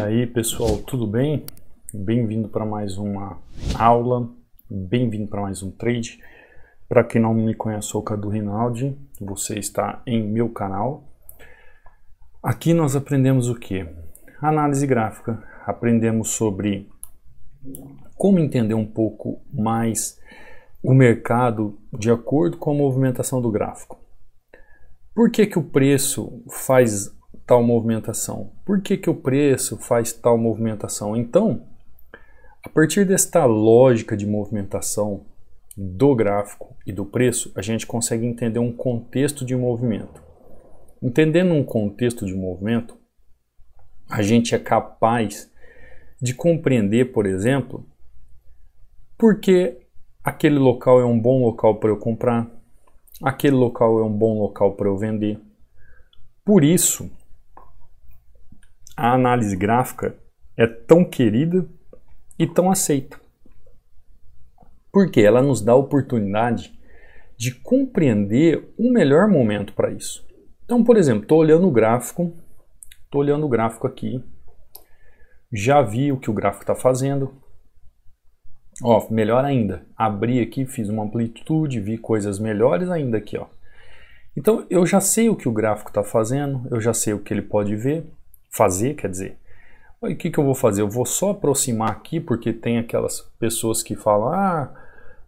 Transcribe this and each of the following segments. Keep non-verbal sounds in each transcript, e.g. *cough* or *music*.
E aí pessoal, tudo bem? Bem-vindo para mais uma aula, bem-vindo para mais um trade. Para quem não me conhece, sou o Cadu Rinaldi, você está em meu canal. Aqui nós aprendemos o que? Análise gráfica, aprendemos sobre como entender um pouco mais o mercado de acordo com a movimentação do gráfico. Por que, que o preço faz tal movimentação? Por que, que o preço faz tal movimentação? Então, a partir desta lógica de movimentação do gráfico e do preço, a gente consegue entender um contexto de movimento. Entendendo um contexto de movimento, a gente é capaz de compreender, por exemplo, por que aquele local é um bom local para eu comprar, aquele local é um bom local para eu vender. Por isso, a análise gráfica é tão querida e tão aceita? Porque ela nos dá a oportunidade de compreender o melhor momento para isso. Então, por exemplo, estou olhando o gráfico, estou olhando o gráfico aqui, já vi o que o gráfico está fazendo. Ó, melhor ainda, abri aqui, fiz uma amplitude, vi coisas melhores ainda aqui, ó. Então, eu já sei o que o gráfico está fazendo, eu já sei o que ele pode ver, fazer, quer dizer. o que, que eu vou fazer? Eu vou só aproximar aqui, porque tem aquelas pessoas que falam: ah,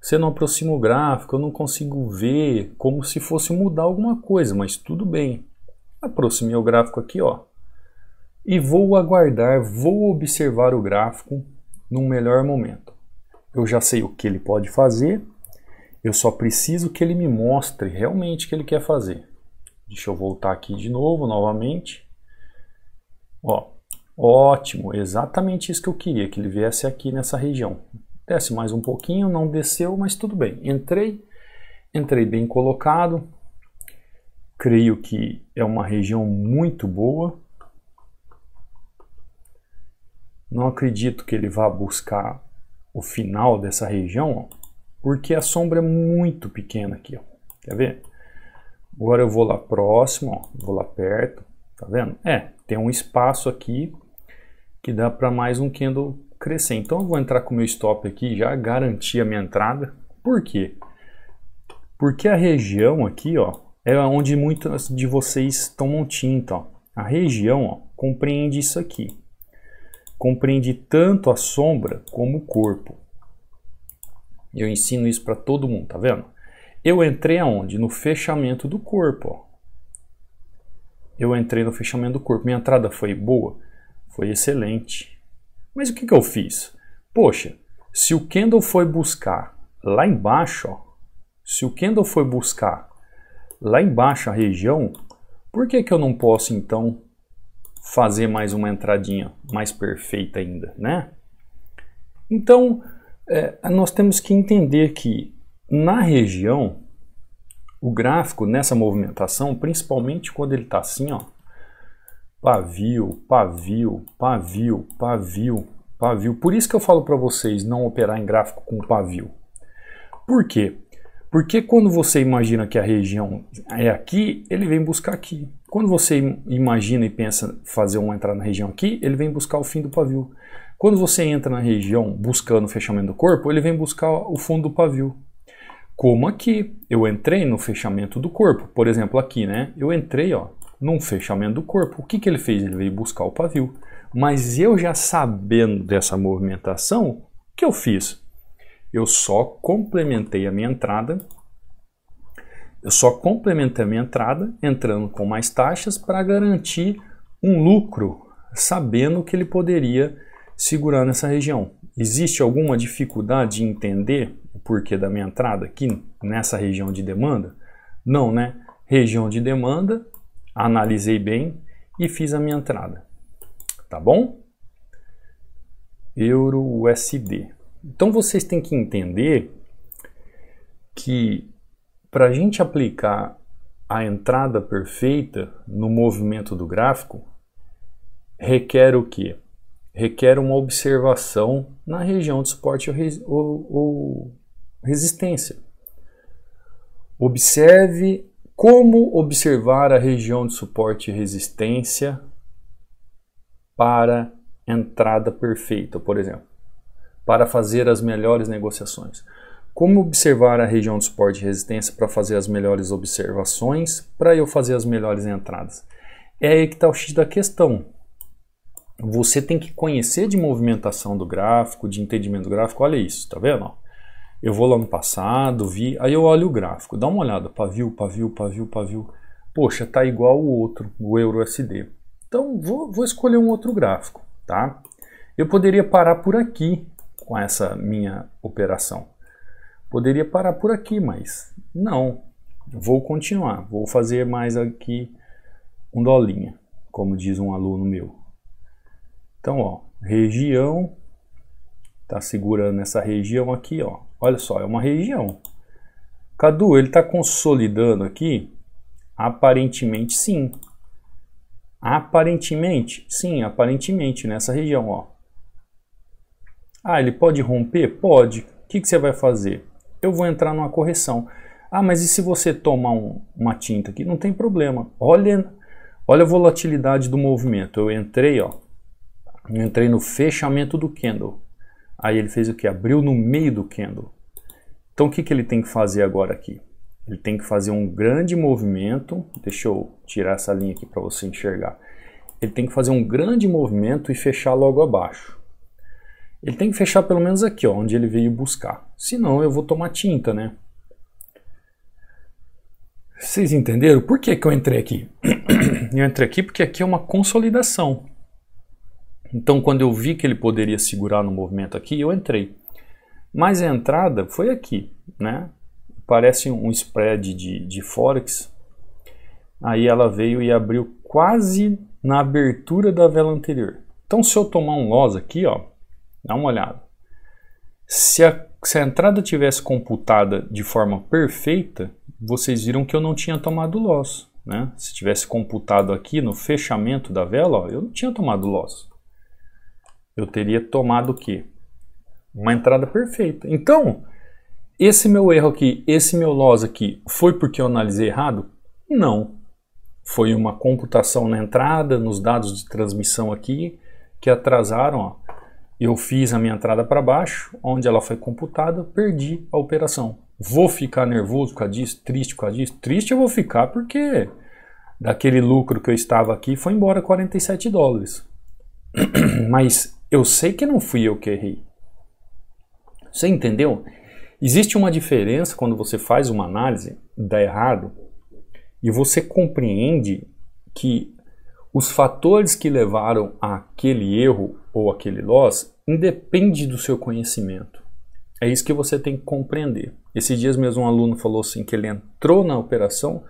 você não aproxima o gráfico, eu não consigo ver, como se fosse mudar alguma coisa, mas tudo bem. Aproximei o gráfico aqui, ó. E vou aguardar, vou observar o gráfico num melhor momento. Eu já sei o que ele pode fazer, eu só preciso que ele me mostre realmente o que ele quer fazer. Deixa eu voltar aqui de novo, novamente. Ó, ótimo, exatamente isso que eu queria, que ele viesse aqui nessa região. Desce mais um pouquinho, não desceu, mas tudo bem. Entrei, entrei bem colocado. Creio que é uma região muito boa. Não acredito que ele vá buscar o final dessa região, ó, porque a sombra é muito pequena aqui. Ó. Quer ver? Agora eu vou lá próximo, ó, vou lá perto, tá vendo? É, tem um espaço aqui que dá para mais um candle crescer. Então eu vou entrar com o meu stop aqui, já garantir a minha entrada. Por quê? Porque a região aqui, ó, é onde muitos de vocês tomam tinta, ó. A região, ó, compreende isso aqui. Compreende tanto a sombra como o corpo. Eu ensino isso para todo mundo, tá vendo? Eu entrei aonde? No fechamento do corpo, ó eu entrei no fechamento do corpo. Minha entrada foi boa, foi excelente. Mas o que, que eu fiz? Poxa, se o candle foi buscar lá embaixo, ó, se o candle foi buscar lá embaixo a região, por que, que eu não posso então fazer mais uma entradinha mais perfeita ainda, né? Então, é, nós temos que entender que na região o gráfico nessa movimentação, principalmente quando ele está assim, ó, pavio, pavio, pavio, pavio, pavio. Por isso que eu falo para vocês não operar em gráfico com pavio. Por quê? Porque quando você imagina que a região é aqui, ele vem buscar aqui. Quando você imagina e pensa fazer uma entrada na região aqui, ele vem buscar o fim do pavio. Quando você entra na região buscando o fechamento do corpo, ele vem buscar o fundo do pavio. Como aqui, eu entrei no fechamento do corpo. Por exemplo, aqui, né? Eu entrei, ó, num fechamento do corpo. O que, que ele fez? Ele veio buscar o pavio. Mas eu já sabendo dessa movimentação, o que eu fiz? Eu só complementei a minha entrada. Eu só complementei a minha entrada, entrando com mais taxas para garantir um lucro, sabendo que ele poderia segurar nessa região. Existe alguma dificuldade de entender porquê da minha entrada aqui nessa região de demanda? Não, né? Região de demanda, analisei bem e fiz a minha entrada. Tá bom? Euro USD. Então vocês têm que entender que para a gente aplicar a entrada perfeita no movimento do gráfico, requer o que? Requer uma observação na região de suporte ou, ou, resistência. Observe como observar a região de suporte e resistência para entrada perfeita, por exemplo, para fazer as melhores negociações. Como observar a região de suporte e resistência para fazer as melhores observações, para eu fazer as melhores entradas? É aí que está o X da questão. Você tem que conhecer de movimentação do gráfico, de entendimento do gráfico. Olha isso, tá vendo? Eu vou lá no passado, vi, aí eu olho o gráfico, dá uma olhada, pavio, pavio, pavio, pavio. Poxa, tá igual o outro, o Euro USD. Então vou, vou escolher um outro gráfico, tá? Eu poderia parar por aqui com essa minha operação. Poderia parar por aqui, mas não. Vou continuar, vou fazer mais aqui um dolinha, como diz um aluno meu. Então, ó, região Tá segurando essa região aqui, ó. Olha só, é uma região. Cadu, ele tá consolidando aqui? Aparentemente sim. Aparentemente, sim, aparentemente nessa região, ó. Ah, ele pode romper? Pode. O que, que você vai fazer? Eu vou entrar numa correção. Ah, mas e se você tomar um, uma tinta aqui? Não tem problema. Olha, olha a volatilidade do movimento. Eu entrei, ó. Eu entrei no fechamento do candle. Aí ele fez o que? Abriu no meio do candle. Então o que, que ele tem que fazer agora aqui? Ele tem que fazer um grande movimento. Deixa eu tirar essa linha aqui para você enxergar. Ele tem que fazer um grande movimento e fechar logo abaixo. Ele tem que fechar pelo menos aqui, ó, onde ele veio buscar. Senão eu vou tomar tinta, né? Vocês entenderam? Por que, que eu entrei aqui? *clears throat* eu entrei aqui porque aqui é uma consolidação. Então, quando eu vi que ele poderia segurar no movimento aqui, eu entrei. Mas a entrada foi aqui, né? Parece um spread de, de Forex. Aí ela veio e abriu quase na abertura da vela anterior. Então, se eu tomar um loss aqui, ó, dá uma olhada. Se a, se a entrada tivesse computada de forma perfeita, vocês viram que eu não tinha tomado loss. Né? Se tivesse computado aqui no fechamento da vela, ó, eu não tinha tomado loss eu teria tomado o quê? Uma entrada perfeita. Então, esse meu erro aqui, esse meu loss aqui, foi porque eu analisei errado? Não. Foi uma computação na entrada, nos dados de transmissão aqui, que atrasaram. Ó. Eu fiz a minha entrada para baixo, onde ela foi computada, perdi a operação. Vou ficar nervoso com a disso, triste com a disso? Triste eu vou ficar porque daquele lucro que eu estava aqui foi embora 47 dólares. *clears throat* Mas eu sei que não fui eu que errei. Você entendeu? Existe uma diferença quando você faz uma análise, dá errado, e você compreende que os fatores que levaram àquele erro ou aquele loss independe do seu conhecimento. É isso que você tem que compreender. Esses dias mesmo um aluno falou assim que ele entrou na operação,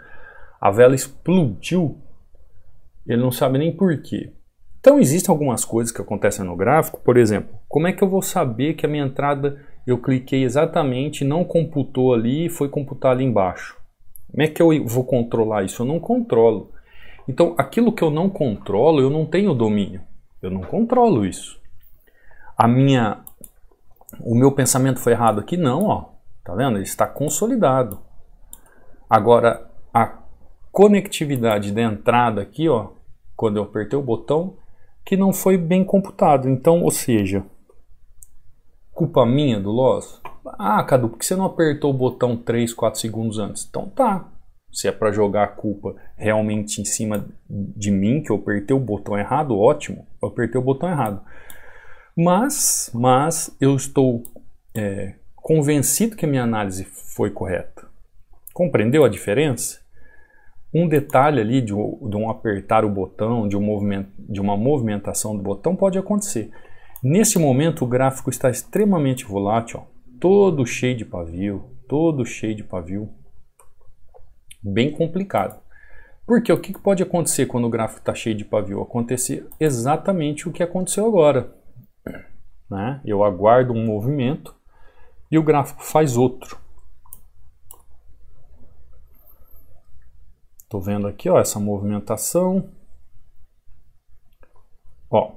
a vela explodiu, ele não sabe nem por quê. Então existem algumas coisas que acontecem no gráfico, por exemplo, como é que eu vou saber que a minha entrada eu cliquei exatamente, não computou ali e foi computar ali embaixo? Como é que eu vou controlar isso? Eu não controlo. Então, aquilo que eu não controlo, eu não tenho domínio. Eu não controlo isso. A minha o meu pensamento foi errado aqui? Não, ó. Tá vendo? Ele está consolidado. Agora a conectividade da entrada aqui, ó, quando eu apertei o botão, que não foi bem computado. Então, ou seja, culpa minha do loss? Ah, Cadu, por que você não apertou o botão 3, 4 segundos antes? Então tá. Se é para jogar a culpa realmente em cima de mim, que eu apertei o botão errado, ótimo, eu apertei o botão errado. Mas, mas eu estou é, convencido que a minha análise foi correta. Compreendeu a diferença? um detalhe ali de um, de um apertar o botão, de, um movimento, de uma movimentação do botão pode acontecer. Nesse momento o gráfico está extremamente volátil, ó, todo cheio de pavio, todo cheio de pavio, bem complicado. Porque o que pode acontecer quando o gráfico está cheio de pavio? Acontecer exatamente o que aconteceu agora. Né? Eu aguardo um movimento e o gráfico faz outro. tô vendo aqui ó, essa movimentação. Ó,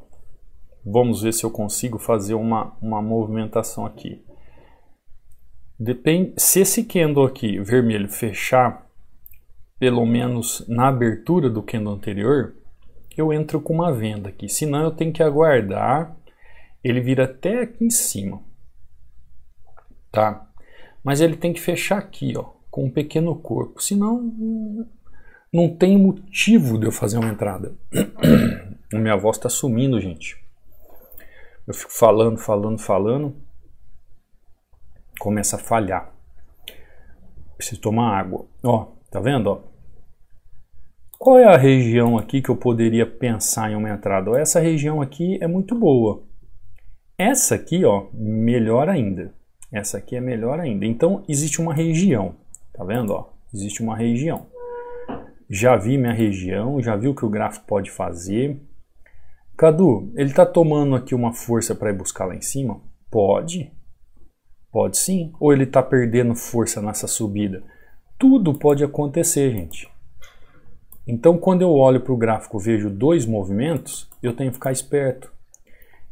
vamos ver se eu consigo fazer uma, uma movimentação aqui. Depende, se esse candle aqui vermelho fechar, pelo menos na abertura do candle anterior, eu entro com uma venda aqui. Senão eu tenho que aguardar ele vir até aqui em cima. Tá? Mas ele tem que fechar aqui, ó, com um pequeno corpo. Senão hum, não tem motivo de eu fazer uma entrada. *clears throat* Minha voz está sumindo, gente. Eu fico falando, falando, falando. Começa a falhar. Preciso tomar água. Ó, tá vendo? Ó. Qual é a região aqui que eu poderia pensar em uma entrada? Ó, essa região aqui é muito boa. Essa aqui, ó, melhor ainda. Essa aqui é melhor ainda. Então, existe uma região. Tá vendo? Ó, existe uma região já vi minha região, já vi o que o gráfico pode fazer. Cadu, ele está tomando aqui uma força para ir buscar lá em cima? Pode, pode sim. Ou ele está perdendo força nessa subida? Tudo pode acontecer, gente. Então, quando eu olho para o gráfico vejo dois movimentos, eu tenho que ficar esperto.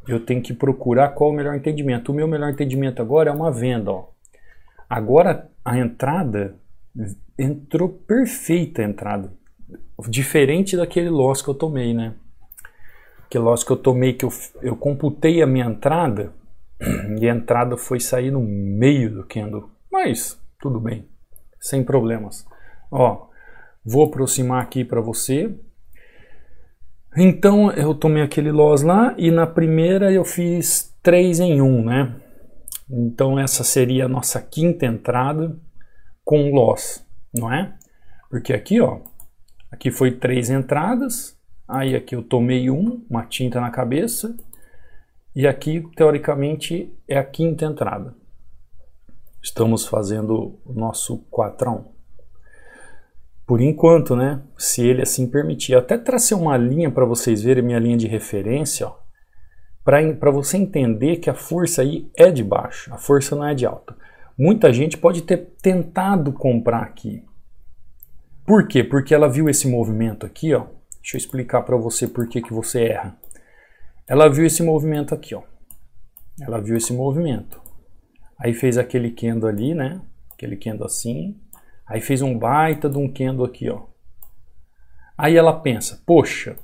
Eu tenho que procurar qual o melhor entendimento. O meu melhor entendimento agora é uma venda. Ó. Agora, a entrada entrou perfeita a entrada. Diferente daquele loss que eu tomei, né? Que loss que eu tomei, que eu, eu computei a minha entrada *clears throat* e a entrada foi sair no meio do candle. Mas tudo bem, sem problemas. Ó, vou aproximar aqui para você. Então eu tomei aquele loss lá e na primeira eu fiz 3 em 1, né? Então essa seria a nossa quinta entrada com loss não é? Porque aqui, ó, aqui foi três entradas, aí aqui eu tomei um, uma tinta na cabeça, e aqui, teoricamente, é a quinta entrada. Estamos fazendo o nosso 4 a 1. Por enquanto, né? Se ele assim permitir. Eu até tracei uma linha para vocês verem minha linha de referência, ó para você entender que a força aí é de baixo, a força não é de alta. Muita gente pode ter tentado comprar aqui. Por quê? Porque ela viu esse movimento aqui, ó. Deixa eu explicar para você por que, que você erra. Ela viu esse movimento aqui, ó. Ela viu esse movimento. Aí fez aquele candle ali, né? Aquele candle assim. Aí fez um baita de um candle aqui, ó. Aí ela pensa, poxa,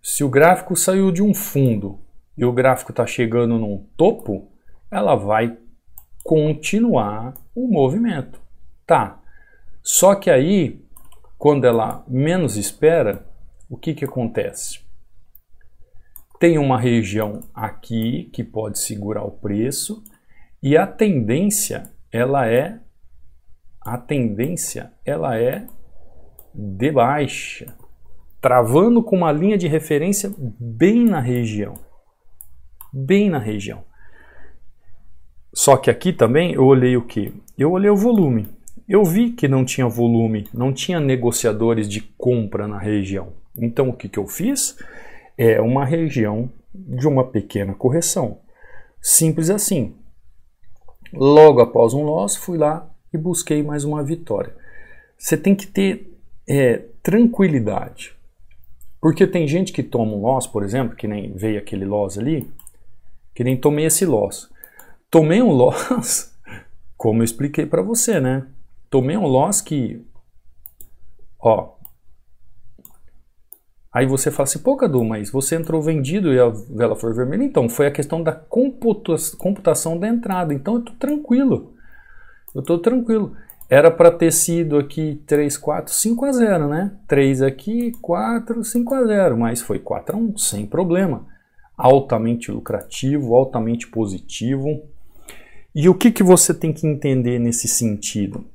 se o gráfico saiu de um fundo e o gráfico está chegando num topo, ela vai continuar o movimento. Tá. Só que aí, quando ela menos espera, o que, que acontece? Tem uma região aqui que pode segurar o preço e a tendência ela é a tendência ela é de baixa, travando com uma linha de referência bem na região, bem na região. Só que aqui também eu olhei o que? Eu olhei o volume. Eu vi que não tinha volume, não tinha negociadores de compra na região. Então o que, que eu fiz? É uma região de uma pequena correção. Simples assim. Logo após um loss, fui lá e busquei mais uma vitória. Você tem que ter é, tranquilidade. Porque tem gente que toma um loss, por exemplo, que nem veio aquele loss ali, que nem tomei esse loss. Tomei um loss, *laughs* como eu expliquei para você, né? Tomei um loss que, ó, Aí você fala assim, pô, Cadu, mas você entrou vendido e a vela foi vermelha. Então, foi a questão da computa computação da entrada. Então, eu tô tranquilo. Eu tô tranquilo. Era para ter sido aqui 3, 4, 5 a 0, né? 3 aqui, 4, 5 a 0. Mas foi 4 a 1, sem problema. Altamente lucrativo, altamente positivo. E o que, que você tem que entender nesse sentido?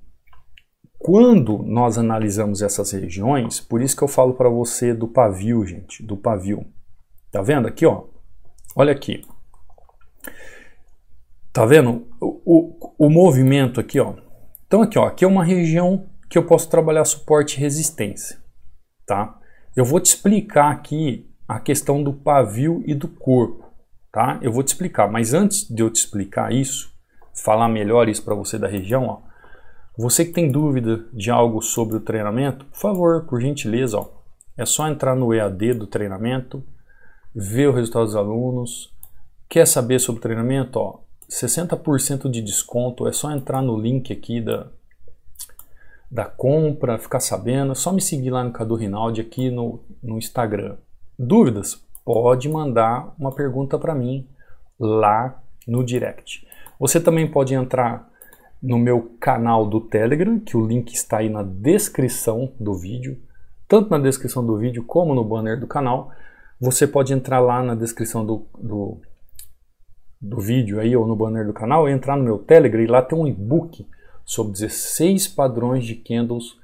Quando nós analisamos essas regiões, por isso que eu falo para você do pavio, gente, do pavio. Tá vendo aqui, ó? Olha aqui. Tá vendo o, o, o movimento aqui, ó? Então aqui, ó, aqui é uma região que eu posso trabalhar suporte e resistência, tá? Eu vou te explicar aqui a questão do pavio e do corpo, tá? Eu vou te explicar, mas antes de eu te explicar isso, falar melhor isso para você da região, ó. Você que tem dúvida de algo sobre o treinamento, por favor, por gentileza, ó, é só entrar no EAD do treinamento, ver o resultado dos alunos. Quer saber sobre o treinamento? Ó, 60% de desconto, é só entrar no link aqui da, da compra, ficar sabendo, é só me seguir lá no Cadu Rinaldi aqui no, no Instagram. Dúvidas? Pode mandar uma pergunta para mim lá no direct. Você também pode entrar no meu canal do Telegram, que o link está aí na descrição do vídeo, tanto na descrição do vídeo como no banner do canal. Você pode entrar lá na descrição do, do, do vídeo aí ou no banner do canal, entrar no meu Telegram e lá tem um e-book sobre 16 padrões de candles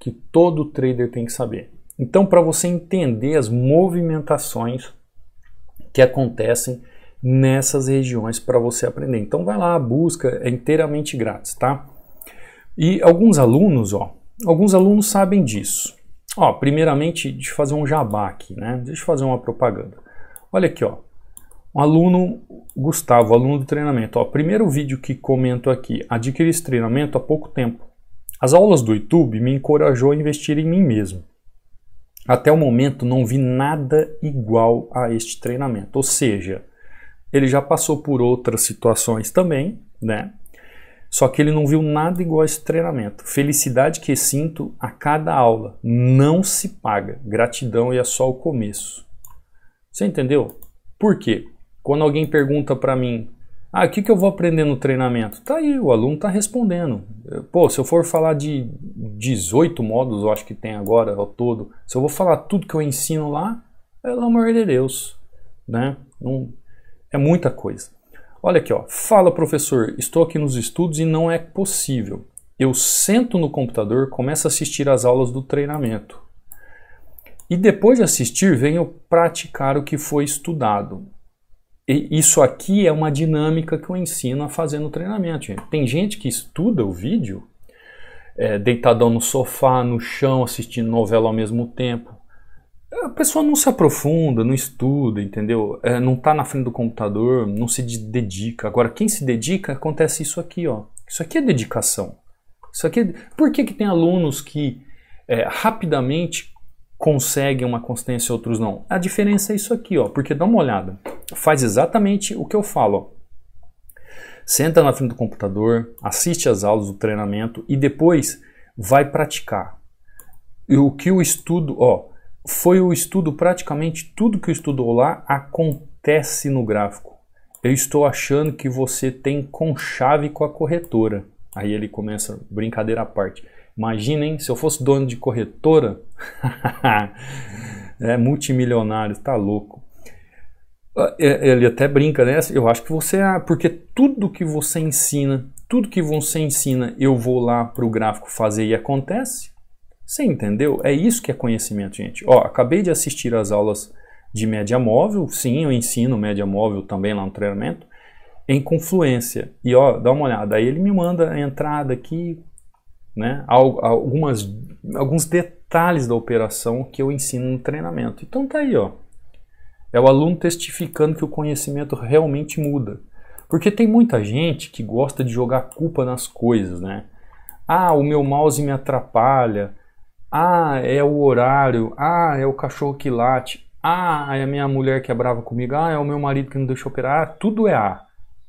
que todo trader tem que saber. Então, para você entender as movimentações que acontecem nessas regiões para você aprender. Então vai lá, busca, é inteiramente grátis, tá? E alguns alunos, ó, alguns alunos sabem disso. Ó, primeiramente, deixa eu fazer um jabá aqui, né? Deixa eu fazer uma propaganda. Olha aqui, ó. Um aluno, Gustavo, aluno do treinamento. Ó, primeiro vídeo que comento aqui. Adquiri esse treinamento há pouco tempo. As aulas do YouTube me encorajou a investir em mim mesmo. Até o momento não vi nada igual a este treinamento. Ou seja, ele já passou por outras situações também, né? Só que ele não viu nada igual a esse treinamento. Felicidade que sinto a cada aula. Não se paga. Gratidão e é só o começo. Você entendeu? Por quê? Quando alguém pergunta para mim, ah, o que, que eu vou aprender no treinamento? Tá aí, o aluno tá respondendo. Pô, se eu for falar de 18 módulos, eu acho que tem agora ao todo, se eu vou falar tudo que eu ensino lá, pelo amor de Deus, né? Não, é muita coisa. Olha aqui, ó. Fala professor, estou aqui nos estudos e não é possível. Eu sento no computador, começo a assistir às aulas do treinamento. E depois de assistir, venho praticar o que foi estudado. E isso aqui é uma dinâmica que eu ensino a fazer no treinamento. Gente. Tem gente que estuda o vídeo é, deitadão no sofá, no chão, assistindo novela ao mesmo tempo a é, pessoa não se aprofunda, não estuda, entendeu? É, não está na frente do computador, não se dedica. Agora, quem se dedica, acontece isso aqui, ó. Isso aqui é dedicação. Isso aqui é... Por que, que tem alunos que é, rapidamente conseguem uma consciência e outros não? A diferença é isso aqui, ó. Porque dá uma olhada. Faz exatamente o que eu falo, ó. Senta na frente do computador, assiste as aulas do treinamento e depois vai praticar. E o que o estudo, ó foi o estudo, praticamente tudo que estudou lá acontece no gráfico. Eu estou achando que você tem com chave com a corretora. Aí ele começa, brincadeira à parte. Imaginem, se eu fosse dono de corretora, *laughs* é multimilionário, tá louco. Ah, é, ele até brinca, né? Eu acho que você, é porque tudo que você ensina, tudo que você ensina, eu vou lá para o gráfico fazer e acontece. Você entendeu? É isso que é conhecimento, gente. Ó, acabei de assistir às aulas de média móvel, sim, eu ensino média móvel também lá no treinamento, em confluência. E ó, dá uma olhada, aí ele me manda a entrada aqui, né, algumas, alguns detalhes da operação que eu ensino no treinamento. Então tá aí, ó. É o aluno testificando que o conhecimento realmente muda. Porque tem muita gente que gosta de jogar culpa nas coisas, né? Ah, o meu mouse me atrapalha ah, é o horário, ah, é o cachorro que late, ah, é a minha mulher que é brava comigo, ah, é o meu marido que não deixa operar, ah, tudo é A.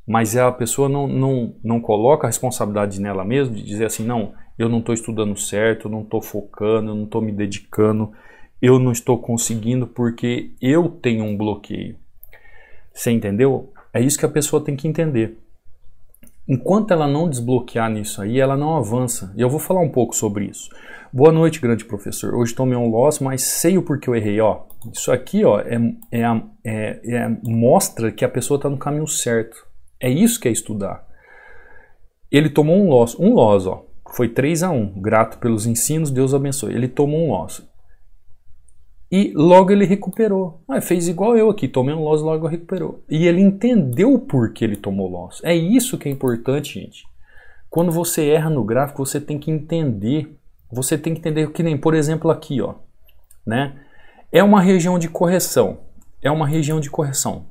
Mas é a pessoa não, não, não coloca a responsabilidade nela mesma de dizer assim, não, eu não estou estudando certo, eu não estou focando, eu não estou me dedicando, eu não estou conseguindo porque eu tenho um bloqueio. Você entendeu? É isso que a pessoa tem que entender. Enquanto ela não desbloquear nisso aí, ela não avança. E eu vou falar um pouco sobre isso. Boa noite, grande professor. Hoje tomei um loss, mas sei o porquê eu errei. Ó, isso aqui ó, é, é, é, é mostra que a pessoa está no caminho certo. É isso que é estudar. Ele tomou um loss. Um loss, ó. Foi 3 a 1 Grato pelos ensinos, Deus abençoe. Ele tomou um loss e logo ele recuperou. Ah, fez igual eu aqui, tomei um loss, logo recuperou. E ele entendeu por que ele tomou loss. É isso que é importante, gente. Quando você erra no gráfico, você tem que entender. Você tem que entender que nem, por exemplo, aqui, ó, né? É uma região de correção. É uma região de correção.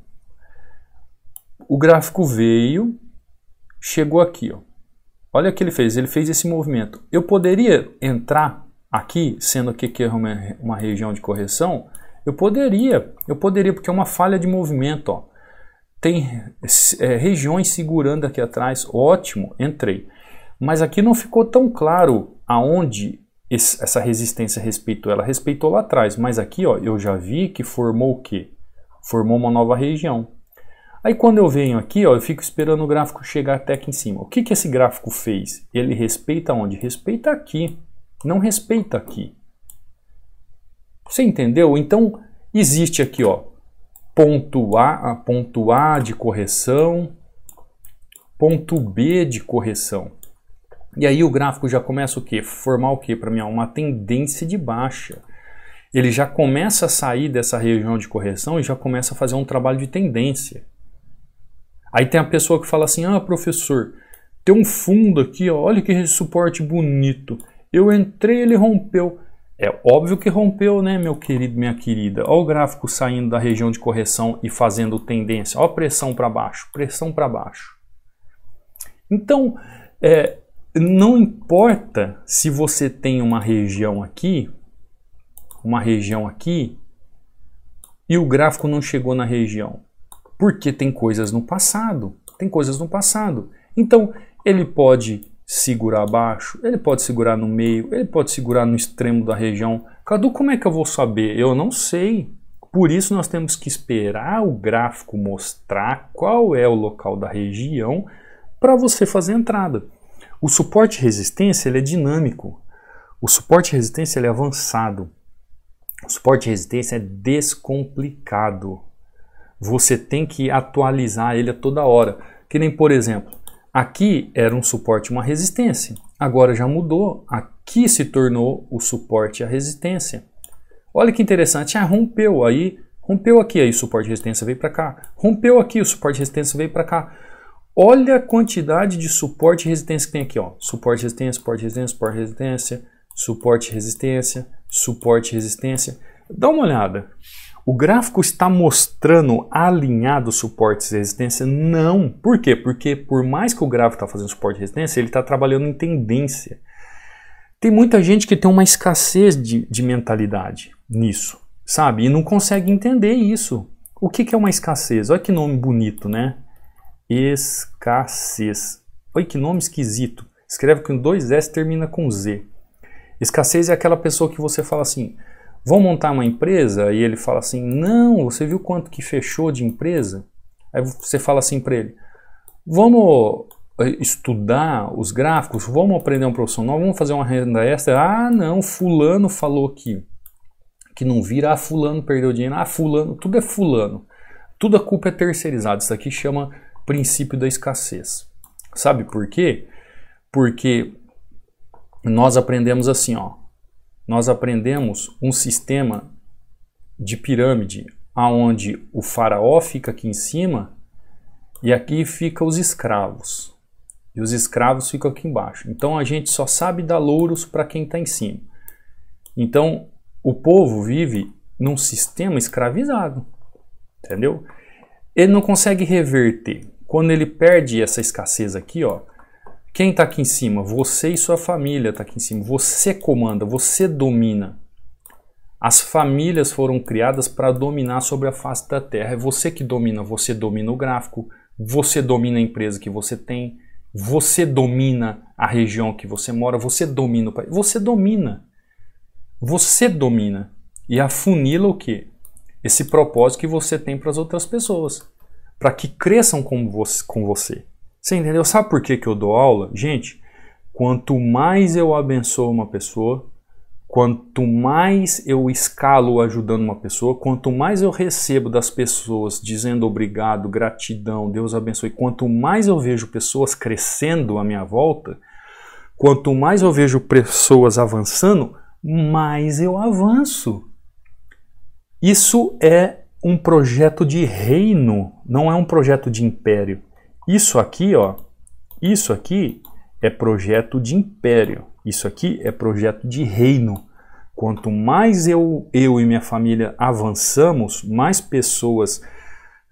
O gráfico veio, chegou aqui, ó. Olha o que ele fez, ele fez esse movimento. Eu poderia entrar aqui, sendo aqui que é uma, região de correção, eu poderia, eu poderia, porque é uma falha de movimento, ó. Tem é, regiões segurando aqui atrás, ótimo, entrei. Mas aqui não ficou tão claro aonde esse, essa resistência respeitou. Ela respeitou lá atrás, mas aqui ó, eu já vi que formou o quê? Formou uma nova região. Aí quando eu venho aqui, ó, eu fico esperando o gráfico chegar até aqui em cima. O que, que esse gráfico fez? Ele respeita onde? Respeita aqui não respeita aqui. Você entendeu? Então existe aqui, ó, ponto A, ah, ponto A de correção, ponto B de correção. E aí o gráfico já começa o quê? Formar o quê para mim? Uma tendência de baixa. Ele já começa a sair dessa região de correção e já começa a fazer um trabalho de tendência. Aí tem a pessoa que fala assim: "Ah, professor, tem um fundo aqui, ó, olha que suporte bonito. Eu entrei, ele rompeu. É óbvio que rompeu, né, meu querido, minha querida? Olha o gráfico saindo da região de correção e fazendo tendência. Olha a pressão para baixo, pressão para baixo. Então, é, não importa se você tem uma região aqui, uma região aqui, e o gráfico não chegou na região. Porque tem coisas no passado. Tem coisas no passado. Então, ele pode segurar abaixo, ele pode segurar no meio, ele pode segurar no extremo da região. Cadu, como é que eu vou saber? Eu não sei. Por isso nós temos que esperar o gráfico mostrar qual é o local da região para você fazer a entrada. O suporte e resistência ele é dinâmico. O suporte e resistência ele é avançado. O suporte e resistência é descomplicado. Você tem que atualizar ele a toda hora. Que nem, por exemplo, Aqui era um suporte e uma resistência. Agora já mudou. Aqui se tornou o suporte e a resistência. Olha que interessante. Ah, rompeu aí. Rompeu aqui, aí o suporte e resistência veio para cá. Rompeu aqui, o suporte e resistência veio para cá. Olha a quantidade de suporte e resistência que tem aqui. Ó. Suporte, resistência, suporte, resistência, suporte, resistência, suporte, resistência, suporte, resistência. Dá uma olhada. O gráfico está mostrando alinhado suportes e resistência? Não. Por quê? Porque por mais que o gráfico está fazendo suporte e resistência, ele está trabalhando em tendência. Tem muita gente que tem uma escassez de, de mentalidade nisso, sabe? E não consegue entender isso. O que, que é uma escassez? Olha que nome bonito, né? Escassez. Olha que nome esquisito. Escreve com dois S, termina com Z. Escassez é aquela pessoa que você fala assim: Vou montar uma empresa e ele fala assim: "Não, você viu quanto que fechou de empresa?" Aí você fala assim para ele: "Vamos eh, estudar os gráficos, vamos aprender um profissional, vamos fazer uma renda extra. Ah, não, fulano falou que que não vira, ah, fulano perdeu dinheiro, ah, fulano, tudo é fulano. Tudo a culpa é terceirizada. Isso aqui chama princípio da escassez. Sabe por quê? Porque nós aprendemos assim, ó, nós aprendemos um sistema de pirâmide aonde o faraó fica aqui em cima e aqui fica os escravos. E os escravos ficam aqui embaixo. Então a gente só sabe dar louros para quem está em cima. Então o povo vive num sistema escravizado, entendeu? Ele não consegue reverter. Quando ele perde essa escassez aqui, ó, quem está aqui em cima? Você e sua família está aqui em cima. Você comanda, você domina. As famílias foram criadas para dominar sobre a face da Terra. É você que domina. Você domina o gráfico, você domina a empresa que você tem, você domina a região que você mora, você domina o país. Você domina. Você domina. E afunila o quê? Esse propósito que você tem para as outras pessoas. Para que cresçam com você. Você entendeu? Sabe por que, que eu dou aula? Gente, quanto mais eu abençoo uma pessoa, quanto mais eu escalo ajudando uma pessoa, quanto mais eu recebo das pessoas dizendo obrigado, gratidão, Deus abençoe, quanto mais eu vejo pessoas crescendo à minha volta, quanto mais eu vejo pessoas avançando, mais eu avanço. Isso é um projeto de reino, não é um projeto de império. Isso aqui, ó, isso aqui é projeto de império. Isso aqui é projeto de reino. Quanto mais eu, eu e minha família avançamos, mais pessoas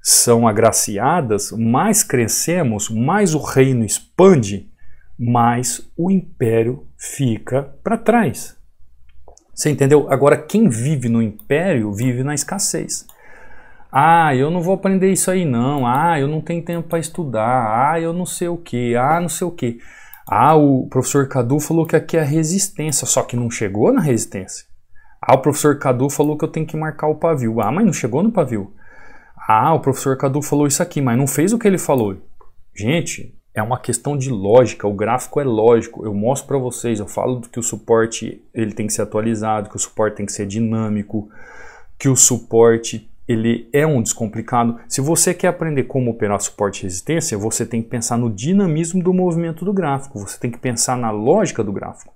são agraciadas, mais crescemos, mais o reino expande, mais o império fica para trás. Você entendeu? Agora, quem vive no império vive na escassez. Ah, eu não vou aprender isso aí não. Ah, eu não tenho tempo para estudar. Ah, eu não sei o que. Ah, não sei o que. Ah, o professor Cadu falou que aqui é resistência, só que não chegou na resistência. Ah, o professor Cadu falou que eu tenho que marcar o pavio. Ah, mas não chegou no pavio. Ah, o professor Cadu falou isso aqui, mas não fez o que ele falou. Gente, é uma questão de lógica, o gráfico é lógico. Eu mostro para vocês, eu falo que o suporte ele tem que ser atualizado, que o suporte tem que ser dinâmico, que o suporte ele é um descomplicado. Se você quer aprender como operar suporte e resistência, você tem que pensar no dinamismo do movimento do gráfico, você tem que pensar na lógica do gráfico.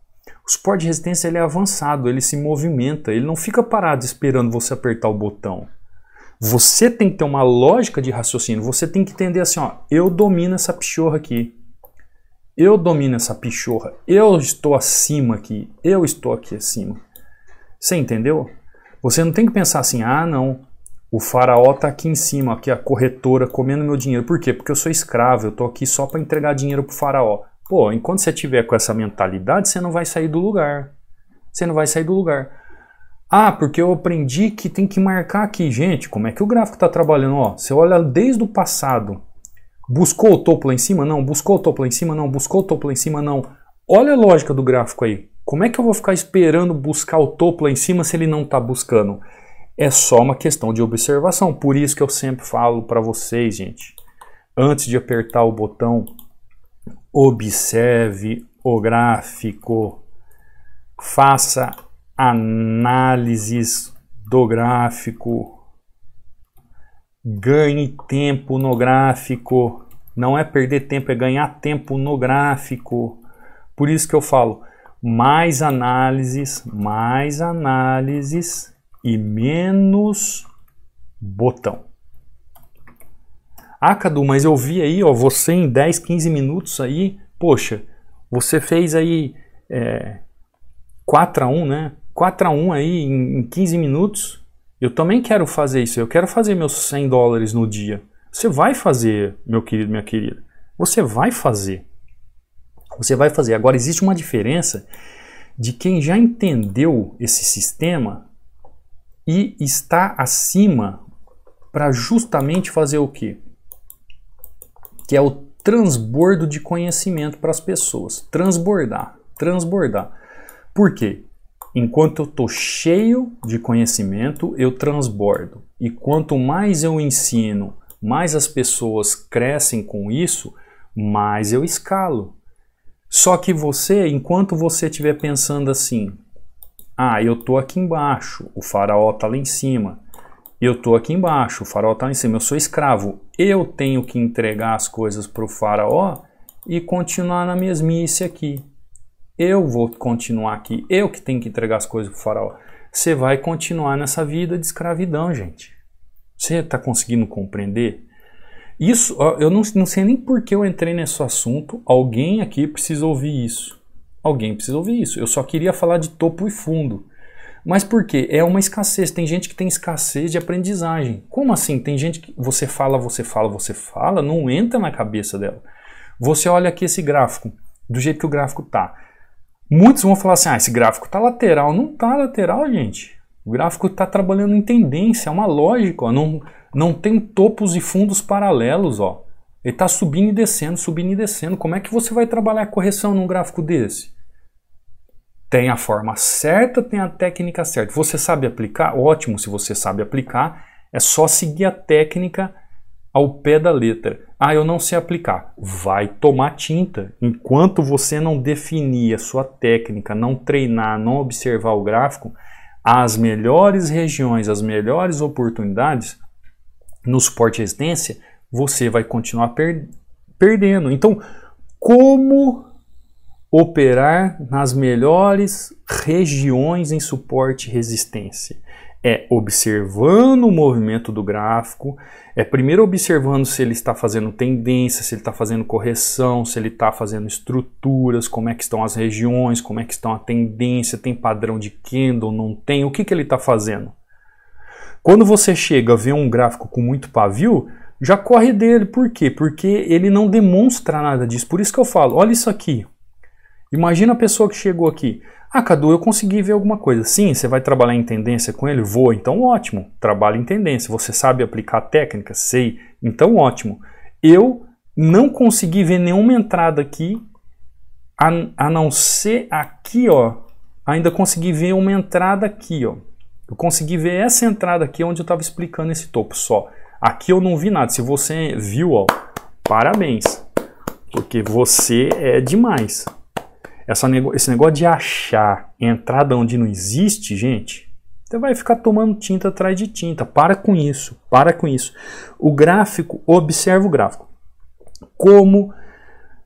O suporte e resistência ele é avançado, ele se movimenta, ele não fica parado esperando você apertar o botão. Você tem que ter uma lógica de raciocínio, você tem que entender assim, ó, eu domino essa pichorra aqui. Eu domino essa pichorra. Eu estou acima aqui. Eu estou aqui acima. Você entendeu? Você não tem que pensar assim, ah, não, o faraó está aqui em cima, aqui a corretora comendo meu dinheiro. Por quê? Porque eu sou escravo, eu estou aqui só para entregar dinheiro para o faraó. Pô, enquanto você tiver com essa mentalidade, você não vai sair do lugar. Você não vai sair do lugar. Ah, porque eu aprendi que tem que marcar aqui. Gente, como é que o gráfico está trabalhando? Ó, você olha desde o passado. Buscou o topo lá em cima? Não. Buscou o topo lá em cima? Não. Buscou o topo lá em cima? Não. Olha a lógica do gráfico aí. Como é que eu vou ficar esperando buscar o topo lá em cima se ele não está buscando? É só uma questão de observação. Por isso que eu sempre falo para vocês, gente, antes de apertar o botão, observe o gráfico, faça análises do gráfico, ganhe tempo no gráfico. Não é perder tempo, é ganhar tempo no gráfico. Por isso que eu falo, mais análises, mais análises e menos botão. Ah, Cadu, mas eu vi aí, ó, você em 10, 15 minutos aí, poxa, você fez aí é, 4 x 1, né? 4 x 1 aí em, em 15 minutos. Eu também quero fazer isso, eu quero fazer meus 100 dólares no dia. Você vai fazer, meu querido, minha querida. Você vai fazer. Você vai fazer. Agora, existe uma diferença de quem já entendeu esse sistema e está acima para justamente fazer o quê? Que é o transbordo de conhecimento para as pessoas. Transbordar, transbordar. Por quê? Enquanto eu estou cheio de conhecimento, eu transbordo. E quanto mais eu ensino, mais as pessoas crescem com isso, mais eu escalo. Só que você, enquanto você estiver pensando assim, ah, eu tô aqui embaixo, o faraó está lá em cima. Eu tô aqui embaixo, o faraó está lá em cima. Eu sou escravo. Eu tenho que entregar as coisas para o faraó e continuar na mesmice aqui. Eu vou continuar aqui. Eu que tenho que entregar as coisas para o faraó. Você vai continuar nessa vida de escravidão, gente. Você está conseguindo compreender? Isso, eu não, não sei nem por que eu entrei nesse assunto. Alguém aqui precisa ouvir isso. Alguém precisa ouvir isso. Eu só queria falar de topo e fundo. Mas por quê? É uma escassez. Tem gente que tem escassez de aprendizagem. Como assim? Tem gente que você fala, você fala, você fala, não entra na cabeça dela. Você olha aqui esse gráfico, do jeito que o gráfico tá. Muitos vão falar assim: ah, esse gráfico tá lateral. Não tá lateral, gente. O gráfico está trabalhando em tendência, é uma lógica, ó. Não, não tem topos e fundos paralelos. Ó. Ele está subindo e descendo, subindo e descendo. Como é que você vai trabalhar a correção num gráfico desse? Tem a forma certa, tem a técnica certa. Você sabe aplicar? Ótimo, se você sabe aplicar, é só seguir a técnica ao pé da letra. Ah, eu não sei aplicar. Vai tomar tinta. Enquanto você não definir a sua técnica, não treinar, não observar o gráfico, as melhores regiões, as melhores oportunidades no suporte resistência você vai continuar per perdendo. Então, como operar nas melhores regiões em suporte e resistência? É observando o movimento do gráfico, é primeiro observando se ele está fazendo tendência, se ele está fazendo correção, se ele está fazendo estruturas, como é que estão as regiões, como é que estão a tendência, tem padrão de candle, não tem, o que, que ele está fazendo. Quando você chega a ver um gráfico com muito pavio, já corre dele. Por quê? Porque ele não demonstra nada disso. Por isso que eu falo, olha isso aqui. Imagina a pessoa que chegou aqui. Ah, Cadu, eu consegui ver alguma coisa. Sim, você vai trabalhar em tendência com ele? Vou, então ótimo. Trabalha em tendência. Você sabe aplicar técnica? Sei. Então ótimo. Eu não consegui ver nenhuma entrada aqui, a, a não ser aqui, ó. Ainda consegui ver uma entrada aqui, ó. Eu consegui ver essa entrada aqui onde eu estava explicando esse topo só. Aqui eu não vi nada. Se você viu, ó, parabéns. Porque você é demais. Essa, esse negócio de achar entrada onde não existe, gente, você vai ficar tomando tinta atrás de tinta. Para com isso, para com isso. O gráfico, observa o gráfico. Como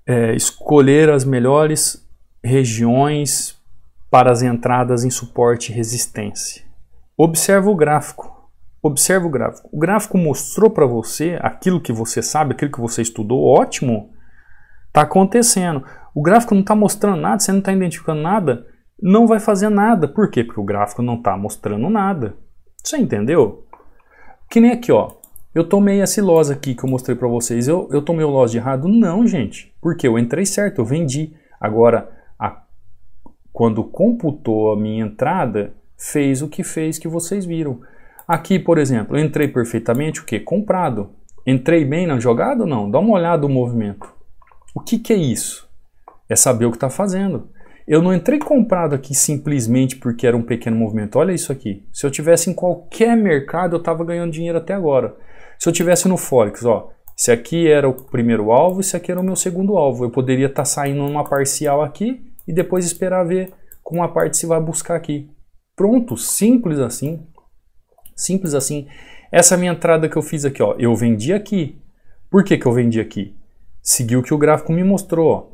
é, escolher as melhores regiões para as entradas em suporte e resistência. Observa o gráfico. Observe o gráfico. O gráfico mostrou para você aquilo que você sabe, aquilo que você estudou, ótimo. Está acontecendo. O gráfico não está mostrando nada, você não está identificando nada, não vai fazer nada. Por quê? Porque o gráfico não está mostrando nada. Você entendeu? Que nem aqui, ó. Eu tomei a loss aqui que eu mostrei para vocês. Eu, eu tomei o loss de errado? Não, gente. Porque eu entrei certo, eu vendi. Agora, a... quando computou a minha entrada, fez o que fez que vocês viram. Aqui, por exemplo, entrei perfeitamente o quê? Comprado. Entrei bem na jogada ou não? Dá uma olhada no movimento. O que, que é isso? É saber o que está fazendo. Eu não entrei comprado aqui simplesmente porque era um pequeno movimento. Olha isso aqui. Se eu tivesse em qualquer mercado, eu estava ganhando dinheiro até agora. Se eu tivesse no Forex, ó, esse aqui era o primeiro alvo, esse aqui era o meu segundo alvo. Eu poderia estar tá saindo numa parcial aqui e depois esperar ver com a parte se vai buscar aqui. Pronto, simples assim. Simples assim. Essa é minha entrada que eu fiz aqui, ó, eu vendi aqui. Por que, que eu vendi aqui? Seguiu o que o gráfico me mostrou, ó.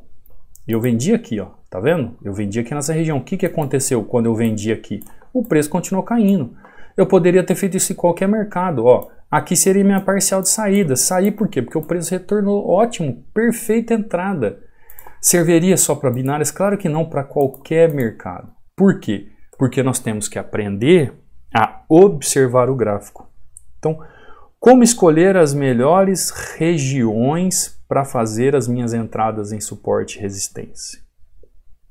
Eu vendi aqui, ó, tá vendo? Eu vendi aqui nessa região. O que, que aconteceu quando eu vendi aqui? O preço continuou caindo. Eu poderia ter feito isso em qualquer mercado, ó. Aqui seria minha parcial de saída. sair por quê? Porque o preço retornou ótimo, perfeita entrada. Serviria só para binárias? Claro que não, para qualquer mercado. Por quê? Porque nós temos que aprender a observar o gráfico. Então, como escolher as melhores regiões para fazer as minhas entradas em suporte e resistência?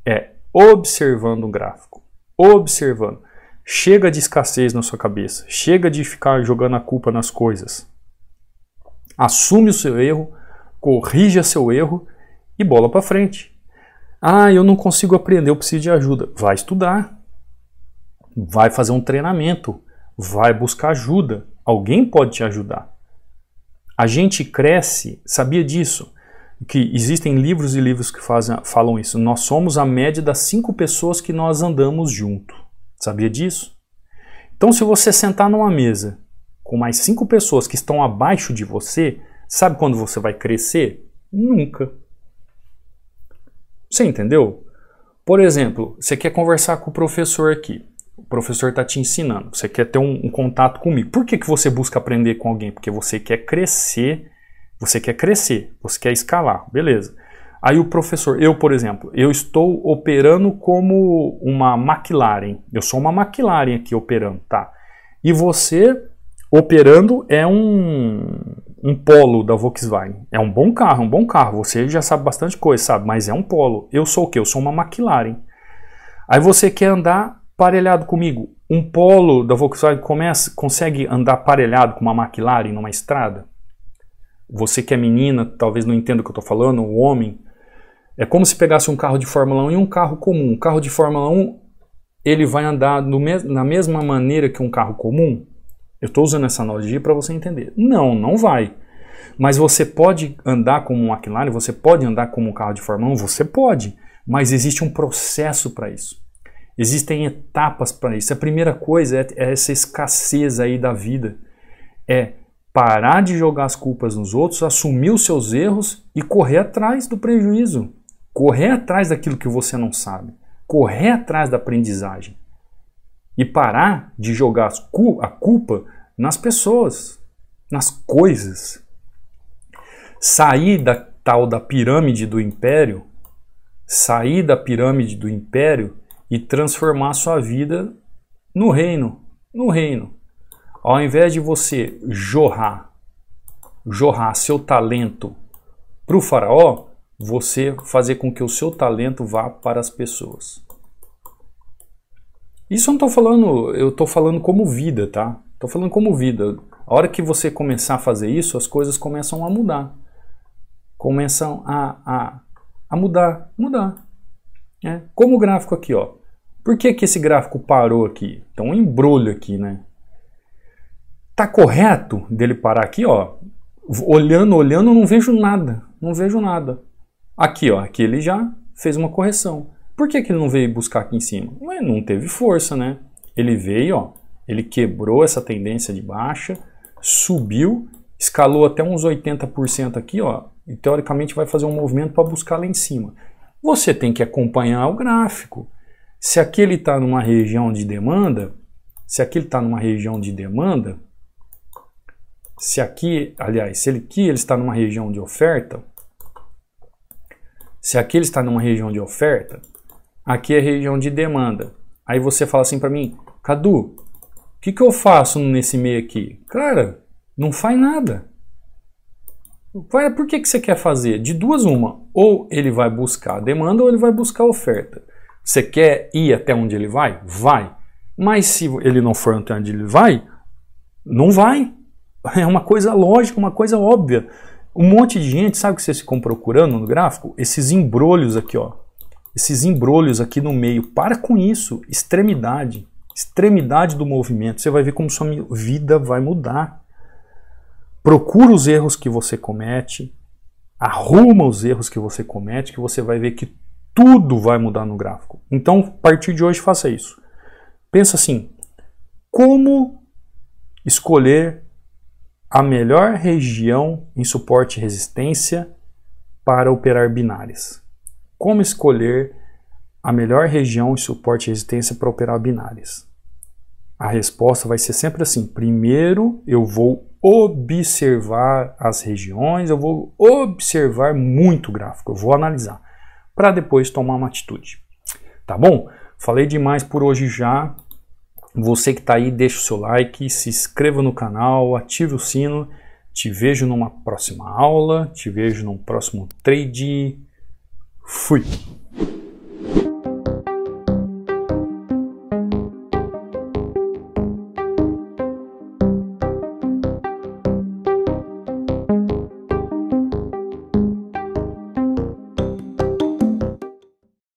É observando o gráfico, observando. Chega de escassez na sua cabeça, chega de ficar jogando a culpa nas coisas. Assume o seu erro, corrija seu erro e bola para frente. Ah, eu não consigo aprender, eu preciso de ajuda. Vai estudar, vai fazer um treinamento, vai buscar ajuda. Alguém pode te ajudar. A gente cresce, sabia disso? Que existem livros e livros que fazem, falam isso. Nós somos a média das cinco pessoas que nós andamos junto. Sabia disso? Então, se você sentar numa mesa com mais cinco pessoas que estão abaixo de você, sabe quando você vai crescer? Nunca. Você entendeu? Por exemplo, você quer conversar com o professor aqui o professor está te ensinando, você quer ter um, um, contato comigo. Por que, que você busca aprender com alguém? Porque você quer crescer, você quer crescer, você quer escalar, beleza. Aí o professor, eu por exemplo, eu estou operando como uma McLaren, eu sou uma McLaren aqui operando, tá? E você operando é um, um Polo da Volkswagen. É um bom carro, um bom carro. Você já sabe bastante coisa, sabe? Mas é um Polo. Eu sou o quê? Eu sou uma McLaren. Aí você quer andar Parelhado comigo, um Polo da Volkswagen começa, consegue andar parelhado com uma McLaren numa estrada? Você que é menina, talvez não entenda o que eu estou falando, o homem. É como se pegasse um carro de Fórmula 1 e um carro comum. Um carro de Fórmula 1, ele vai andar na mesma maneira que um carro comum? Eu estou usando essa analogia para você entender. Não, não vai. Mas você pode andar como um McLaren, você pode andar como um carro de Fórmula 1, você pode. Mas existe um processo para isso. Existem etapas para isso. A primeira coisa é, é, essa escassez aí da vida. É parar de jogar as culpas nos outros, assumir os seus erros e correr atrás do prejuízo. Correr atrás daquilo que você não sabe. Correr atrás da aprendizagem. E parar de jogar a culpa nas pessoas, nas coisas. Sair da tal da pirâmide do império, sair da pirâmide do império e transformar sua vida no reino, no reino. Ao invés de você jorrar, jorrar seu talento para o faraó, você fazer com que o seu talento vá para as pessoas. Isso eu não estou falando, eu estou falando como vida, tá? Estou falando como vida. A hora que você começar a fazer isso, as coisas começam a mudar. Começam a, a, a mudar, mudar. É. Como o gráfico aqui, ó. Por que, que esse gráfico parou aqui? Então um embrulho aqui, né? Tá correto dele parar aqui, ó. Olhando, olhando, não vejo nada. Não vejo nada. Aqui, ó. Aqui ele já fez uma correção. Por que, que ele não veio buscar aqui em cima? Ué, não teve força, né? Ele veio, ó. Ele quebrou essa tendência de baixa, subiu, escalou até uns 80% aqui, ó. E teoricamente vai fazer um movimento para buscar lá em cima. Você tem que acompanhar o gráfico. Se aquele está numa região de demanda, se aquele está numa região de demanda, se aqui, aliás, se ele, aqui ele está numa região de oferta, se aqui ele está numa região de oferta, aqui é região de demanda. Aí você fala assim para mim, Cadu, o que, que eu faço nesse meio aqui? Cara, não faz nada. por que, que você quer fazer? De duas, uma. Ou ele vai buscar a demanda ou ele vai buscar a oferta. Você quer ir até onde ele vai? Vai. Mas se ele não for até onde ele vai, não vai. É uma coisa lógica, uma coisa óbvia. Um monte de gente, sabe o que vocês ficam procurando no gráfico? Esses embrolhos aqui, ó. Esses embrolhos aqui no meio. Para com isso. Extremidade. Extremidade do movimento. Você vai ver como sua vida vai mudar. Procura os erros que você comete. Arruma os erros que você comete, que você vai ver que tudo vai mudar no gráfico. Então, a partir de hoje, faça isso. Pensa assim: como escolher a melhor região em suporte e resistência para operar binárias? Como escolher a melhor região em suporte e resistência para operar binárias? A resposta vai ser sempre assim: primeiro eu vou observar as regiões, eu vou observar muito o gráfico, eu vou analisar para depois tomar uma atitude. Tá bom? Falei demais por hoje já. Você que está aí, deixa o seu like, se inscreva no canal, ative o sino. Te vejo numa próxima aula, te vejo num próximo trade. Fui!